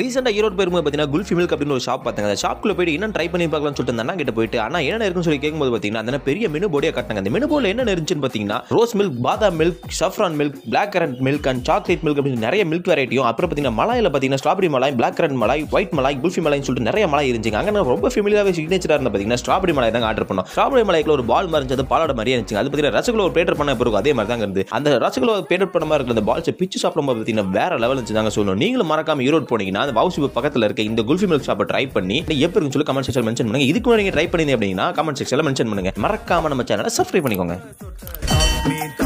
ரீசெண்டாக ஈரோடு போயிரும்போது பார்த்தீங்கன்னா குல்ஃபி மில்க் அப்படின்னு ஒரு ஷாப் பார்த்தாங்க அந்த ஷாப்பில் போயிட்டு என்ன ட்ரை பண்ணி பார்க்கலாம்னு சொல்லிட்டு இருந்தாங்க கிட்ட போயிட்டு ஆனால் என்ன இருக்குன்னு சொல்லி கேட்கும்போது பார்த்தீங்கன்னா அந்த பெரிய மெனு போர்டே காட்டினாங்க அந்த மெனு போர்டில் என்ன இருந்துச்சுன்னு பார்த்தீங்கன்னா rose milk badam milk saffron milk black currant milk and chocolate milk அப்படின்னு நிறைய மில்க் வெரைட்டியும் அப்புறம் பார்த்தீங்கன்னா மலாயில் பார்த்தீங்கன்னா strawberry malai black currant malai white malai kulfi மலாய்னு சொல்லிட்டு நிறைய மலாய் இருந்துச்சு அங்கே ரொம்ப ஃபெமிலியாகவே சிக்னேச்சராக இருந்தால் பார்த்தீங்கன்னா ஸ்ட்ராபெரி மலாய் தான் ஆர்டர் பண்ணோம் ஸ்ட்ராபெரி மலாய்க்கு ஒரு பால் மறைஞ்சு அது பாலோட மாதிரியே இருந்துச்சு அது பார்த்தீங்கன்னா ரசகுல்லா ஒரு பேட்டர் பண்ண பிறகு அதே மாதிரி தான் இருந்து அந்த ரசகுல்லா பேட்டர் பண்ண மாதிரி இருக்கிற அந்த பால்ஸை பிச்சு சாப்பிடும்போது பார்த்தீங்கன்னா வேற லெவல் இருந்துச்சு நாங்கள் சொல்லணும் நீங்களும் மறக்காம ஈரோடு போனீங்கன்னா அந்த வவுசி பக்கத்தில் இருக்க இந்த குல்ஃபி மில்க் ஷாப்பை ட்ரை பண்ணி எப்படி இருக்குன்னு சொல்லி கமெண்ட் செக்ஷன் மென்ஷன் பண்ணுங்க இதுக்கு மேலே நீங்கள் ட்ரை பண்ணி அப்படின்னா கமெண்ட் செக்ஷனில் மென்ஷன் பண்ணுங்க மறக்காம நம்ம சேனலை சப்ஸ்கிரைப் பண்ணிக்கோங்க